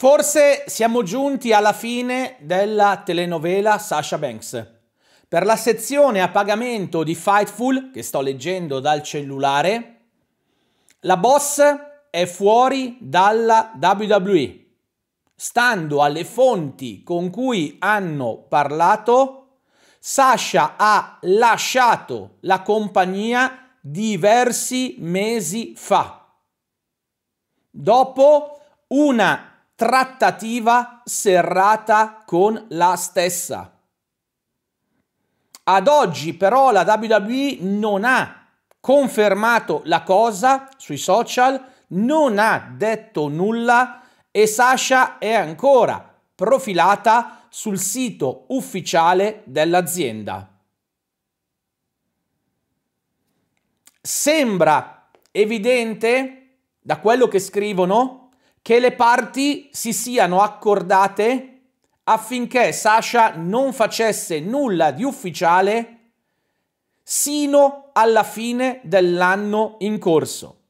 Forse siamo giunti alla fine della telenovela Sasha Banks. Per la sezione a pagamento di Fightful, che sto leggendo dal cellulare, la boss è fuori dalla WWE. Stando alle fonti con cui hanno parlato, Sasha ha lasciato la compagnia diversi mesi fa. Dopo una trattativa serrata con la stessa. Ad oggi però la WWE non ha confermato la cosa sui social, non ha detto nulla e Sasha è ancora profilata sul sito ufficiale dell'azienda. Sembra evidente da quello che scrivono che le parti si siano accordate affinché Sasha non facesse nulla di ufficiale sino alla fine dell'anno in corso.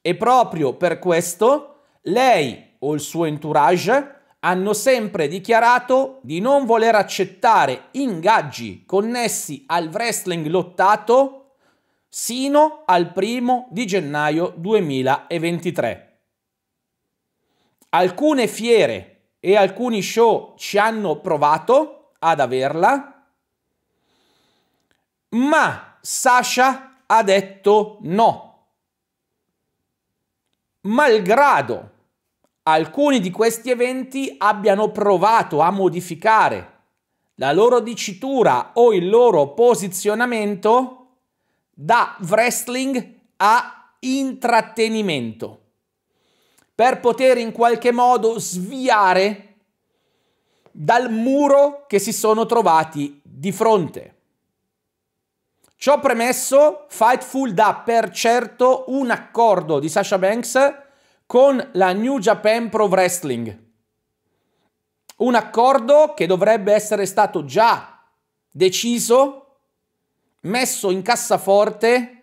E proprio per questo lei o il suo entourage hanno sempre dichiarato di non voler accettare ingaggi connessi al wrestling lottato sino al primo di gennaio 2023. Alcune fiere e alcuni show ci hanno provato ad averla, ma Sasha ha detto no. Malgrado alcuni di questi eventi abbiano provato a modificare la loro dicitura o il loro posizionamento da wrestling a intrattenimento per poter in qualche modo sviare dal muro che si sono trovati di fronte. Ciò premesso, Fightful dà per certo un accordo di Sasha Banks con la New Japan Pro Wrestling. Un accordo che dovrebbe essere stato già deciso, messo in cassaforte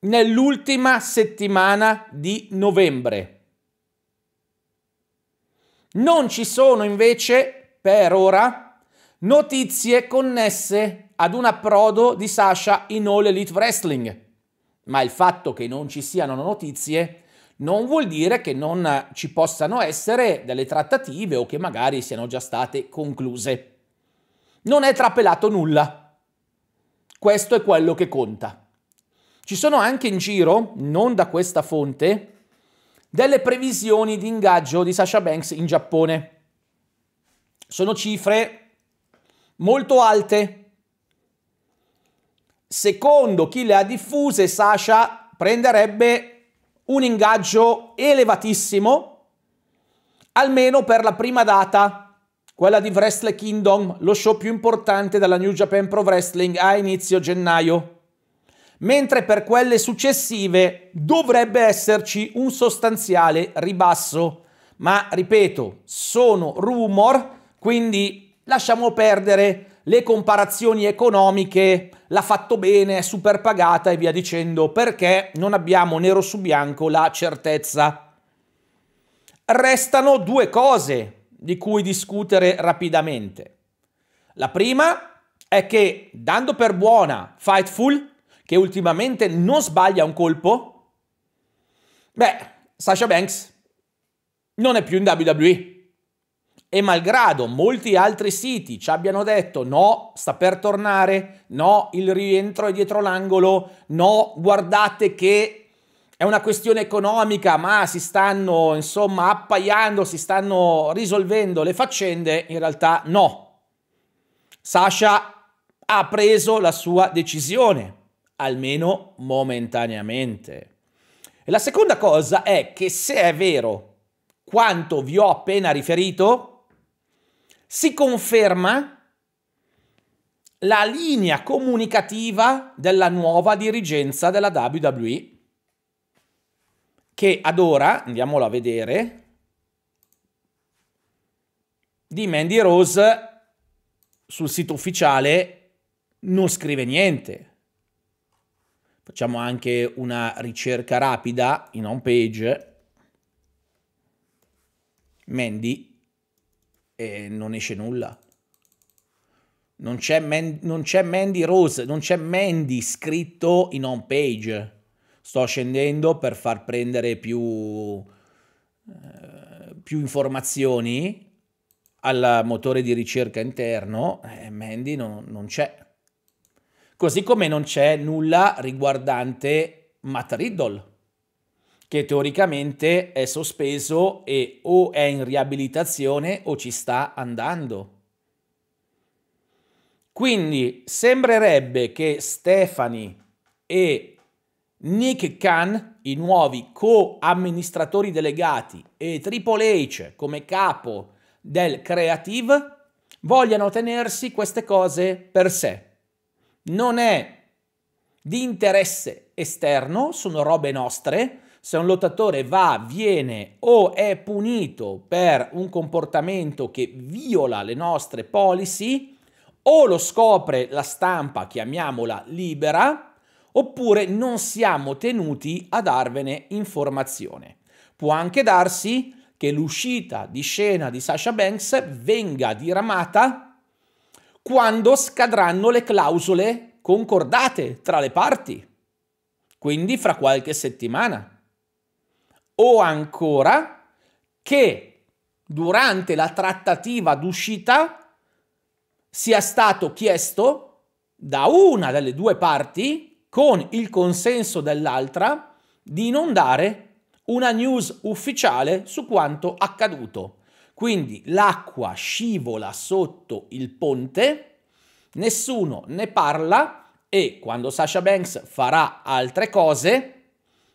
nell'ultima settimana di novembre. Non ci sono invece, per ora, notizie connesse ad un approdo di Sasha in All Elite Wrestling. Ma il fatto che non ci siano notizie non vuol dire che non ci possano essere delle trattative o che magari siano già state concluse. Non è trapelato nulla. Questo è quello che conta. Ci sono anche in giro, non da questa fonte, delle previsioni di ingaggio di Sasha Banks in Giappone. Sono cifre molto alte. Secondo chi le ha diffuse, Sasha prenderebbe un ingaggio elevatissimo, almeno per la prima data, quella di Wrestle Kingdom, lo show più importante della New Japan Pro Wrestling a inizio gennaio mentre per quelle successive dovrebbe esserci un sostanziale ribasso. Ma ripeto, sono rumor, quindi lasciamo perdere le comparazioni economiche, l'ha fatto bene, è super pagata e via dicendo, perché non abbiamo nero su bianco la certezza. Restano due cose di cui discutere rapidamente. La prima è che, dando per buona Fightful, che ultimamente non sbaglia un colpo? Beh, Sasha Banks non è più in WWE. E malgrado molti altri siti ci abbiano detto no, sta per tornare, no, il rientro è dietro l'angolo, no, guardate che è una questione economica, ma si stanno insomma appaiando, si stanno risolvendo le faccende, in realtà no. Sasha ha preso la sua decisione almeno momentaneamente. E la seconda cosa è che se è vero quanto vi ho appena riferito, si conferma la linea comunicativa della nuova dirigenza della WWE, che ad ora, andiamolo a vedere, di Mandy Rose sul sito ufficiale non scrive niente Facciamo anche una ricerca rapida in home page. Mandy e non esce nulla. Non c'è, Man- non c'è Mandy Rose, non c'è Mandy scritto in home page. Sto scendendo per far prendere più, eh, più informazioni al motore di ricerca interno. Eh, Mandy non, non c'è. Così come non c'è nulla riguardante Matt Riddle, che teoricamente è sospeso e o è in riabilitazione o ci sta andando. Quindi sembrerebbe che Stefani e Nick Khan, i nuovi co-amministratori delegati, e Triple H come capo del Creative, vogliano tenersi queste cose per sé non è di interesse esterno, sono robe nostre. Se un lottatore va, viene o è punito per un comportamento che viola le nostre policy, o lo scopre la stampa, chiamiamola libera, oppure non siamo tenuti a darvene informazione. Può anche darsi che l'uscita di scena di Sasha Banks venga diramata quando scadranno le clausole concordate tra le parti, quindi fra qualche settimana, o ancora che durante la trattativa d'uscita sia stato chiesto da una delle due parti, con il consenso dell'altra, di non dare una news ufficiale su quanto accaduto quindi l'acqua scivola sotto il ponte, nessuno ne parla e quando Sasha Banks farà altre cose,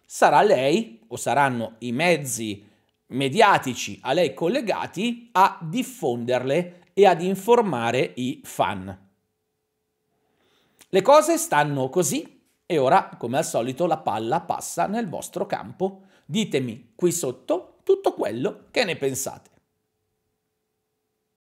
sarà lei o saranno i mezzi mediatici a lei collegati a diffonderle e ad informare i fan. Le cose stanno così e ora, come al solito, la palla passa nel vostro campo. Ditemi qui sotto tutto quello che ne pensate.